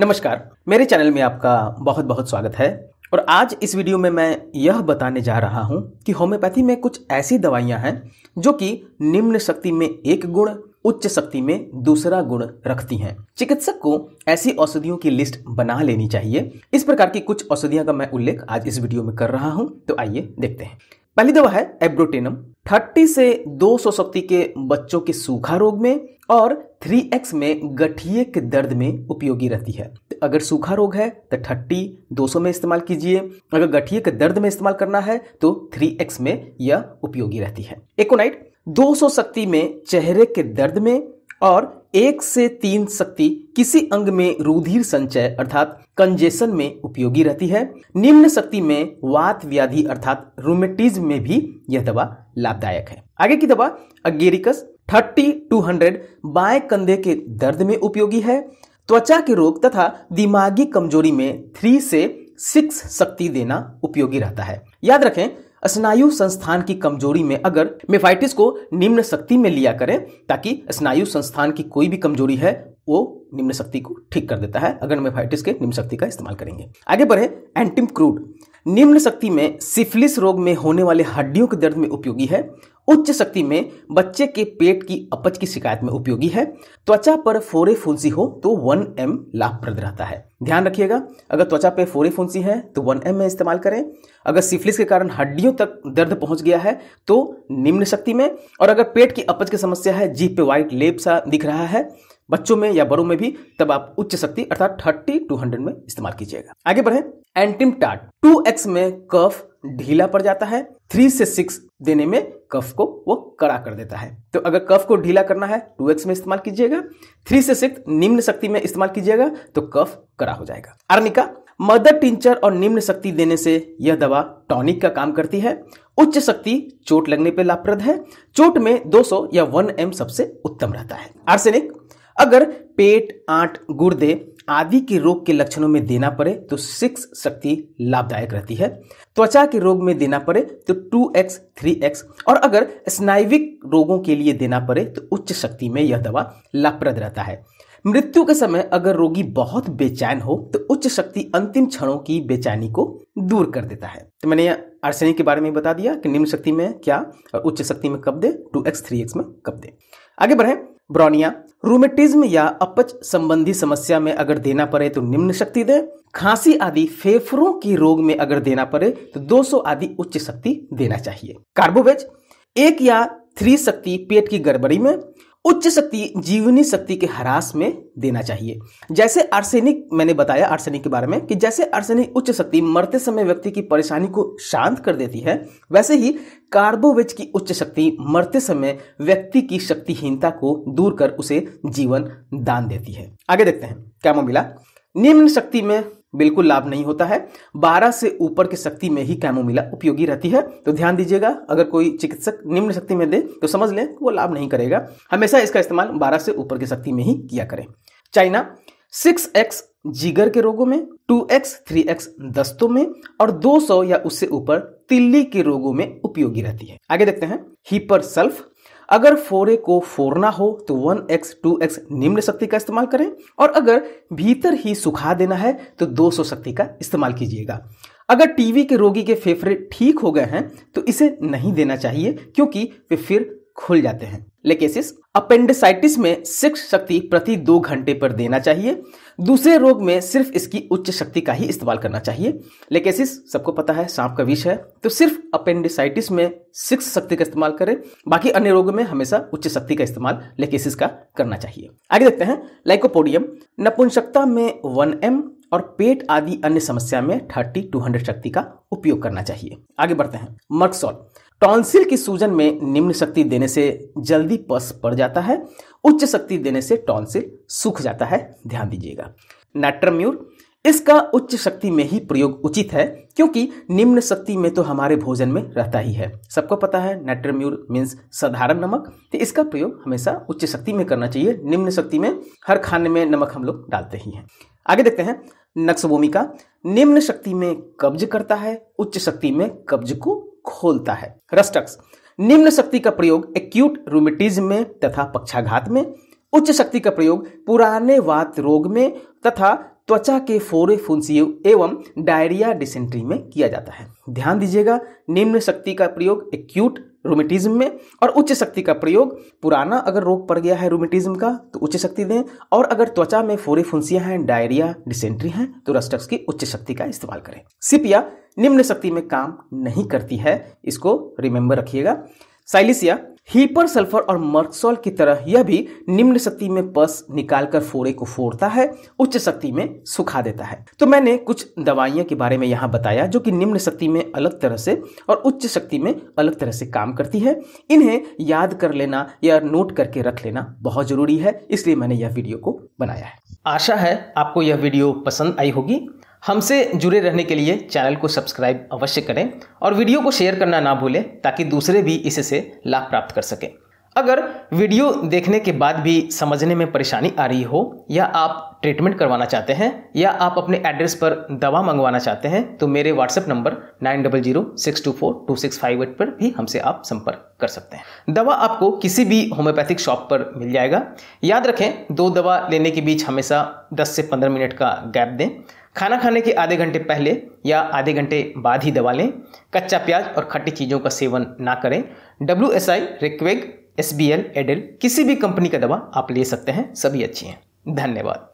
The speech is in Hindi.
नमस्कार मेरे चैनल में आपका बहुत बहुत स्वागत है और आज इस वीडियो में मैं यह बताने जा रहा हूं कि होम्योपैथी में कुछ ऐसी दवाइयां हैं जो कि निम्न शक्ति में एक गुण उच्च शक्ति में दूसरा गुण रखती हैं चिकित्सक को ऐसी औषधियों की लिस्ट बना लेनी चाहिए इस प्रकार की कुछ औषधियों का मैं उल्लेख आज इस वीडियो में कर रहा हूं तो आइए देखते हैं पहली दवा है एब्रोटेनम 30 से 200 शक्ति के बच्चों के सूखा रोग में और 3x में गठिए के दर्द में उपयोगी रहती है तो अगर सूखा रोग है तो थर्टी 200 में इस्तेमाल कीजिए अगर गठिए के दर्द में इस्तेमाल करना है तो 3x में यह उपयोगी रहती है एकोनाइट 200 शक्ति में चेहरे के दर्द में और एक से तीन शक्ति किसी अंग में रुधिर संचय अर्थात कंजेशन में उपयोगी रहती है निम्न शक्ति में वात व्याधि अर्थात रूमेटिज में भी यह दवा लाभदायक है आगे की दवा अगेरिकस थर्टी टू हंड्रेड बाएं कंधे के दर्द में उपयोगी है त्वचा के रोग तथा दिमागी कमजोरी में थ्री से सिक्स शक्ति देना उपयोगी रहता है याद रखें स्नायु संस्थान की कमजोरी में अगर मेफाइटिस को निम्न शक्ति में लिया करें ताकि स्नायु संस्थान की कोई भी कमजोरी है वो निम्न शक्ति को ठीक कर देता है अगर मेफाइटिस के निम्न शक्ति का इस्तेमाल करेंगे आगे बढ़े एंटिम क्रूड निम्न शक्ति में सिफिलिस रोग में होने वाले हड्डियों के दर्द में उपयोगी है उच्च शक्ति में बच्चे के पेट की अपच की शिकायत में उपयोगी है त्वचा पर फोरे फुंसी हो तो वन एम लाभप्रद रहता है ध्यान रखिएगा अगर त्वचा पे फोरे फुंसी है तो वन एम में इस्तेमाल करें अगर सिफिलिस के कारण हड्डियों तक दर्द पहुंच गया है तो निम्न शक्ति में और अगर पेट की अपच की समस्या है जीप पे व्हाइट लेप सा दिख रहा है बच्चों में या बड़ों में भी तब आप उच्च शक्ति अर्थात थर्टी टू हंड्रेड में इस्तेमाल कीजिएगा आगे बढ़े एंटिम टाट टू एक्स में कफ ढीला पड़ जाता है थ्री से सिक्स देने में कफ को वो कड़ा कर देता है तो अगर कफ को ढीला करना है टू एक्स में इस्तेमाल कीजिएगा थ्री से सिक्स निम्न शक्ति में इस्तेमाल कीजिएगा तो कफ कड़ा हो जाएगा अर्निका मदर टिंचर और निम्न शक्ति देने से यह दवा टॉनिक का काम करती है उच्च शक्ति चोट लगने पर लाभप्रद है चोट में 200 या 1 एम सबसे उत्तम रहता है आर्सेनिक अगर पेट आंट गुर्दे आदि के रोग के लक्षणों में देना पड़े तो सिक्स शक्ति लाभदायक रहती है त्वचा के रोग में देना पड़े तो टू एक्स थ्री एक्स और अगर स्नायुविक रोगों के लिए देना पड़े तो उच्च शक्ति में यह दवा लाभप्रद रहता है मृत्यु के समय अगर रोगी बहुत बेचैन हो तो उच्च शक्ति अंतिम क्षणों की बेचैनी को दूर कर देता है तो मैंने आर्सेनिक के बारे में बता दिया कि निम्न शक्ति में क्या और उच्च शक्ति में कब दे टू एक्स थ्री एक्स में कब दे आगे बढ़े ब्रोनिया रूमेटिज्म या अपच संबंधी समस्या में अगर देना पड़े तो निम्न शक्ति दे खांसी आदि फेफड़ों की रोग में अगर देना पड़े तो 200 आदि उच्च शक्ति देना चाहिए कार्बोवेज एक या थ्री शक्ति पेट की गड़बड़ी में उच्च शक्ति जीवनी शक्ति के ह्रास में देना चाहिए जैसे आर्सेनिक मैंने बताया आर्सेनिक के बारे में कि जैसे आर्सेनिक उच्च शक्ति मरते समय व्यक्ति की परेशानी को शांत कर देती है वैसे ही कार्बोवेज की उच्च शक्ति मरते समय व्यक्ति की शक्तिहीनता को दूर कर उसे जीवन दान देती है आगे देखते हैं क्या मिला निम्न शक्ति में बिल्कुल लाभ नहीं होता है बारह से ऊपर की शक्ति में ही कैमोमिला उपयोगी रहती है तो ध्यान दीजिएगा अगर कोई चिकित्सक निम्न शक्ति में दे तो समझ लें वो लाभ नहीं करेगा हमेशा इसका इस्तेमाल बारह से ऊपर की शक्ति में ही किया करें चाइना सिक्स एक्स जीगर के रोगों में टू एक्स थ्री एक्स दस्तों में और दो सौ या उससे ऊपर तिल्ली के रोगों में उपयोगी रहती है आगे देखते हैं हीपर सल्फ अगर फोर ए को फोरना हो तो वन एक्स टू एक्स निम्न शक्ति का इस्तेमाल करें और अगर भीतर ही सुखा देना है तो दो सौ शक्ति का इस्तेमाल कीजिएगा अगर टीवी के रोगी के फेफड़े ठीक हो गए हैं तो इसे नहीं देना चाहिए क्योंकि वे फिर खुल जाते हैं लेकेसिस अपेंडिसाइटिस में सिक्स शक्ति प्रति दो घंटे पर देना चाहिए दूसरे रोग में सिर्फ इसकी उच्च शक्ति का ही इस्तेमाल करना चाहिए लेकेसिस सबको पता है सांप का विष है तो सिर्फ अपेंडिसाइटिस में सिक्स शक्ति का इस्तेमाल करें बाकी अन्य रोगों में हमेशा उच्च शक्ति का इस्तेमाल लेकेसिस का करना चाहिए आगे देखते हैं लाइकोपोडियम नपुंसकता में वन एम और पेट आदि अन्य समस्या में थर्टी टू हंड्रेड शक्ति का उपयोग करना चाहिए आगे बढ़ते हैं मर्कसॉल टॉन्सिल की सूजन में निम्न शक्ति देने से जल्दी पस पड़ जाता है उच्च शक्ति देने से टॉन्सिल सूख जाता है ध्यान दीजिएगा नेट्रम्यूर इसका उच्च शक्ति में ही प्रयोग उचित है क्योंकि निम्न शक्ति में तो हमारे भोजन में रहता ही है सबको पता है नेट्रम्यूर मीन्स साधारण नमक तो इसका प्रयोग हमेशा उच्च शक्ति में करना चाहिए निम्न शक्ति में हर खाने में नमक हम लोग डालते ही हैं आगे देखते हैं नक्सभूमिका निम्न शक्ति में कब्ज करता है उच्च शक्ति में कब्ज को खोलता है रस्टक्स निम्न शक्ति का प्रयोग एक्यूट रूमेटिज्म में तथा पक्षाघात में उच्च शक्ति का प्रयोग पुराने वात रोग में तथा त्वचा के फोरे फुंसी एवं डायरिया डिसेंट्री में किया जाता है ध्यान दीजिएगा निम्न शक्ति का प्रयोग एक्यूट रोमेटिज्म में और उच्च शक्ति का प्रयोग पुराना अगर रोग पड़ गया है रोमेटिज्म का तो उच्च शक्ति दें और अगर त्वचा में फोरे फुंसियां हैं डायरिया डिसेंट्री हैं तो रस्टक्स की उच्च शक्ति का इस्तेमाल करें सिपिया निम्न शक्ति में काम नहीं करती है इसको रिमेंबर रखिएगा साइलिसिया हीपर सल्फर और मर्कसोल की तरह यह भी निम्न शक्ति में पस निकालकर फोड़े को फोड़ता है उच्च शक्ति में सुखा देता है तो मैंने कुछ दवाइयों के बारे में यहाँ बताया जो कि निम्न शक्ति में अलग तरह से और उच्च शक्ति में अलग तरह से काम करती है इन्हें याद कर लेना या नोट करके रख लेना बहुत जरूरी है इसलिए मैंने यह वीडियो को बनाया है आशा है आपको यह वीडियो पसंद आई होगी हमसे जुड़े रहने के लिए चैनल को सब्सक्राइब अवश्य करें और वीडियो को शेयर करना ना भूलें ताकि दूसरे भी इससे लाभ प्राप्त कर सकें अगर वीडियो देखने के बाद भी समझने में परेशानी आ रही हो या आप ट्रीटमेंट करवाना चाहते हैं या आप अपने एड्रेस पर दवा मंगवाना चाहते हैं तो मेरे WhatsApp number nine double zero six two four two six five eight पर भी हमसे आप संपर्क कर सकते हैं दवा आपको किसी भी होम्योपैथिक शॉप पर मिल जाएगा याद रखें दो दवा लेने के बीच हमेशा दस से पंद्रह मिनट का गैप दें खाना खाने के आधे घंटे पहले या आधे घंटे बाद ही दवा लें कच्चा प्याज और खट्टी चीज़ों का सेवन ना करें डब्ल्यू एस आई रिक्वेग एस बी एल एडेल किसी भी कंपनी का दवा आप ले सकते हैं सभी अच्छी हैं धन्यवाद